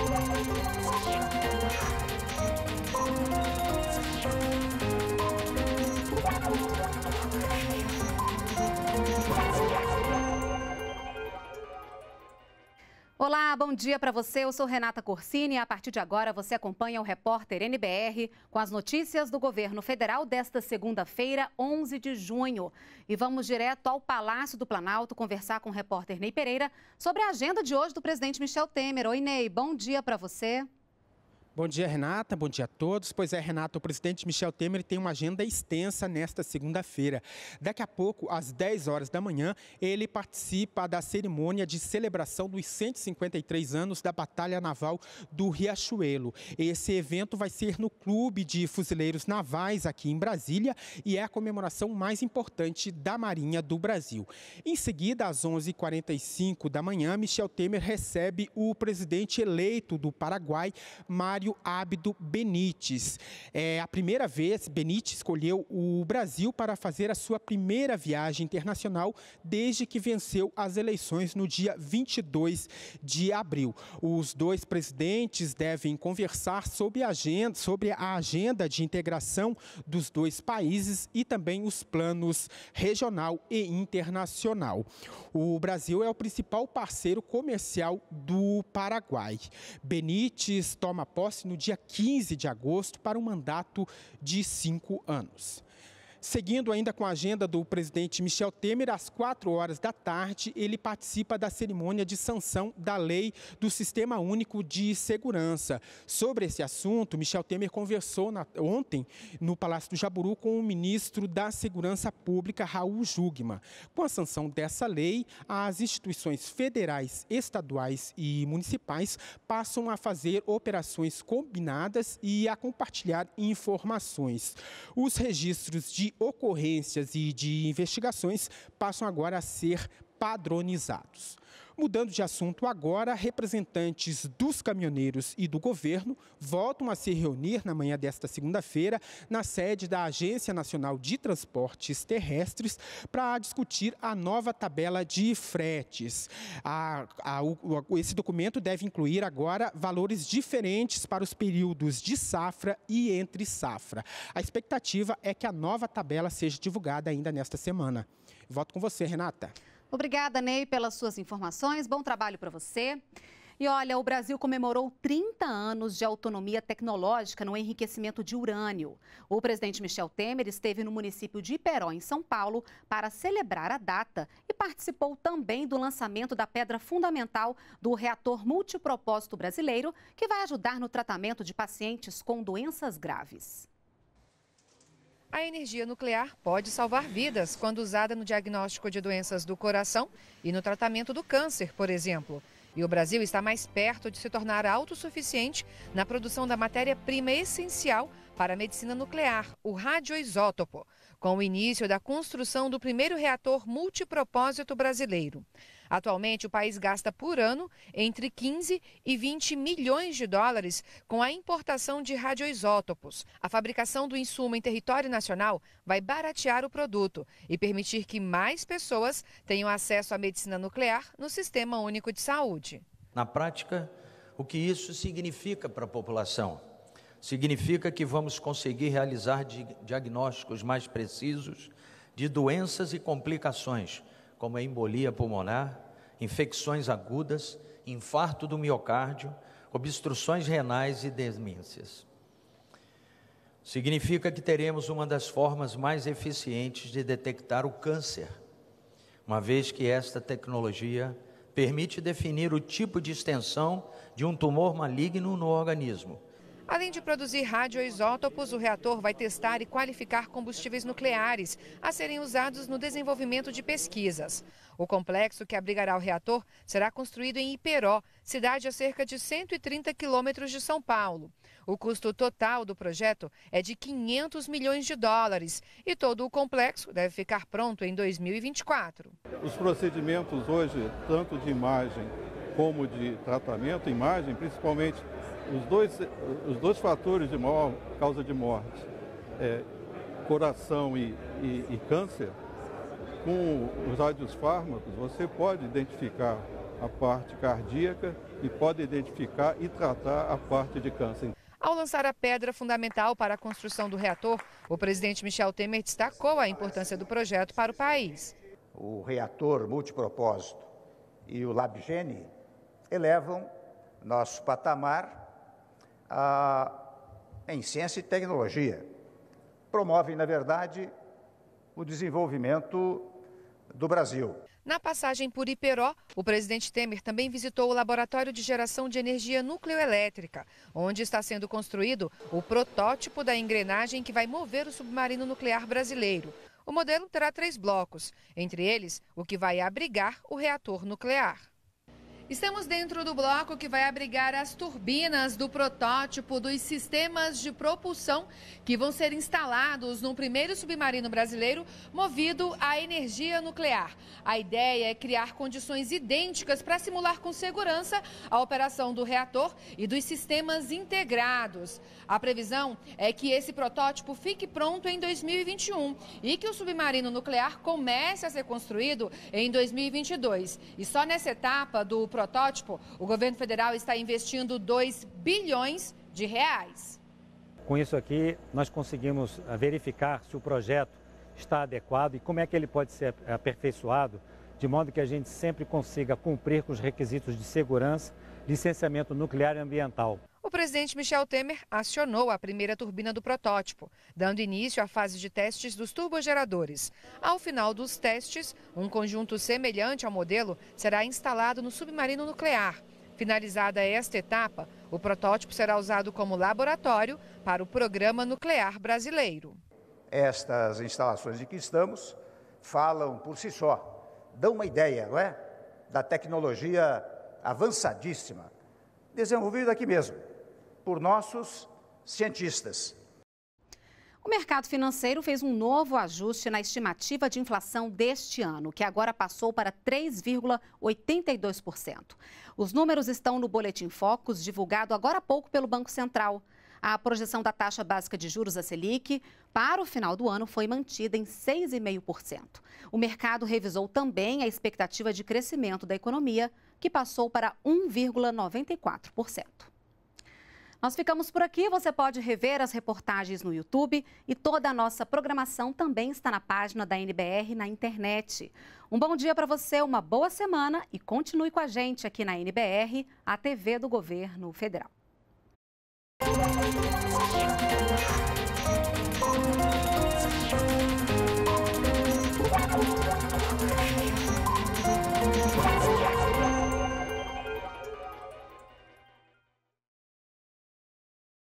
Thank you. Olá, bom dia para você. Eu sou Renata Corsini e a partir de agora você acompanha o repórter NBR com as notícias do governo federal desta segunda-feira, 11 de junho. E vamos direto ao Palácio do Planalto conversar com o repórter Ney Pereira sobre a agenda de hoje do presidente Michel Temer. Oi, Ney, bom dia para você. Bom dia, Renata. Bom dia a todos. Pois é, Renata, o presidente Michel Temer tem uma agenda extensa nesta segunda-feira. Daqui a pouco, às 10 horas da manhã, ele participa da cerimônia de celebração dos 153 anos da Batalha Naval do Riachuelo. Esse evento vai ser no Clube de Fuzileiros Navais, aqui em Brasília, e é a comemoração mais importante da Marinha do Brasil. Em seguida, às 11h45 da manhã, Michel Temer recebe o presidente eleito do Paraguai, Mário Fábio Benítez. É a primeira vez Benítez escolheu o Brasil para fazer a sua primeira viagem internacional desde que venceu as eleições no dia 22 de abril. Os dois presidentes devem conversar sobre a agenda, sobre a agenda de integração dos dois países e também os planos regional e internacional. O Brasil é o principal parceiro comercial do Paraguai. Benítez toma posse posse no dia 15 de agosto para um mandato de cinco anos. Seguindo ainda com a agenda do presidente Michel Temer, às 4 horas da tarde, ele participa da cerimônia de sanção da lei do Sistema Único de Segurança. Sobre esse assunto, Michel Temer conversou na, ontem no Palácio do Jaburu com o ministro da Segurança Pública, Raul Jugma. Com a sanção dessa lei, as instituições federais, estaduais e municipais passam a fazer operações combinadas e a compartilhar informações. Os registros de de ocorrências e de investigações passam agora a ser padronizados. Mudando de assunto agora, representantes dos caminhoneiros e do governo voltam a se reunir na manhã desta segunda-feira na sede da Agência Nacional de Transportes Terrestres para discutir a nova tabela de fretes. A, a, esse documento deve incluir agora valores diferentes para os períodos de safra e entre safra. A expectativa é que a nova tabela seja divulgada ainda nesta semana. Volto com você, Renata. Obrigada, Ney, pelas suas informações. Bom trabalho para você. E olha, o Brasil comemorou 30 anos de autonomia tecnológica no enriquecimento de urânio. O presidente Michel Temer esteve no município de Iperó, em São Paulo, para celebrar a data e participou também do lançamento da pedra fundamental do reator multipropósito brasileiro, que vai ajudar no tratamento de pacientes com doenças graves. A energia nuclear pode salvar vidas quando usada no diagnóstico de doenças do coração e no tratamento do câncer, por exemplo. E o Brasil está mais perto de se tornar autossuficiente na produção da matéria-prima essencial para a medicina nuclear, o radioisótopo, com o início da construção do primeiro reator multipropósito brasileiro. Atualmente, o país gasta por ano entre 15 e 20 milhões de dólares com a importação de radioisótopos. A fabricação do insumo em território nacional vai baratear o produto e permitir que mais pessoas tenham acesso à medicina nuclear no Sistema Único de Saúde. Na prática, o que isso significa para a população? Significa que vamos conseguir realizar diagnósticos mais precisos de doenças e complicações como a é embolia pulmonar, infecções agudas, infarto do miocárdio, obstruções renais e demências. Significa que teremos uma das formas mais eficientes de detectar o câncer, uma vez que esta tecnologia permite definir o tipo de extensão de um tumor maligno no organismo Além de produzir radioisótopos, o reator vai testar e qualificar combustíveis nucleares a serem usados no desenvolvimento de pesquisas. O complexo que abrigará o reator será construído em Iperó, cidade a cerca de 130 quilômetros de São Paulo. O custo total do projeto é de 500 milhões de dólares e todo o complexo deve ficar pronto em 2024. Os procedimentos hoje, tanto de imagem como de tratamento, imagem, principalmente os dois, os dois fatores de maior causa de morte, é, coração e, e, e, câncer, com os radiosfármacos, você pode identificar a parte cardíaca e pode identificar e tratar a parte de câncer. Ao lançar a pedra fundamental para a construção do reator, o presidente Michel Temer destacou a importância do projeto para o país. O reator multipropósito e o LabGene elevam nosso patamar em ciência e tecnologia. promovem na verdade, o desenvolvimento do Brasil. Na passagem por Iperó, o presidente Temer também visitou o Laboratório de Geração de Energia Nucleoelétrica, elétrica onde está sendo construído o protótipo da engrenagem que vai mover o submarino nuclear brasileiro. O modelo terá três blocos, entre eles o que vai abrigar o reator nuclear. Estamos dentro do bloco que vai abrigar as turbinas do protótipo dos sistemas de propulsão que vão ser instalados no primeiro submarino brasileiro movido à energia nuclear. A ideia é criar condições idênticas para simular com segurança a operação do reator e dos sistemas integrados. A previsão é que esse protótipo fique pronto em 2021 e que o submarino nuclear comece a ser construído em 2022. E só nessa etapa do protótipo, o governo federal está investindo 2 bilhões de reais. Com isso aqui, nós conseguimos eh, verificar se o projeto está adequado e como é que ele pode ser eh, aperfeiçoado, de modo que a gente sempre consiga cumprir com os requisitos de segurança, licenciamento nuclear e ambiental o presidente Michel Temer acionou a primeira turbina do protótipo, dando início à fase de testes dos turbogeradores. Ao final dos testes, um conjunto semelhante ao modelo será instalado no submarino nuclear. Finalizada esta etapa, o protótipo será usado como laboratório para o Programa Nuclear Brasileiro. Estas instalações em que estamos falam por si só, dão uma ideia, não é? Da tecnologia avançadíssima, desenvolvida aqui mesmo por nossos cientistas. O mercado financeiro fez um novo ajuste na estimativa de inflação deste ano, que agora passou para 3,82%. Os números estão no Boletim Focus, divulgado agora há pouco pelo Banco Central. A projeção da taxa básica de juros, da Selic, para o final do ano foi mantida em 6,5%. O mercado revisou também a expectativa de crescimento da economia, que passou para 1,94%. Nós ficamos por aqui. Você pode rever as reportagens no YouTube e toda a nossa programação também está na página da NBR na internet. Um bom dia para você, uma boa semana e continue com a gente aqui na NBR, a TV do Governo Federal.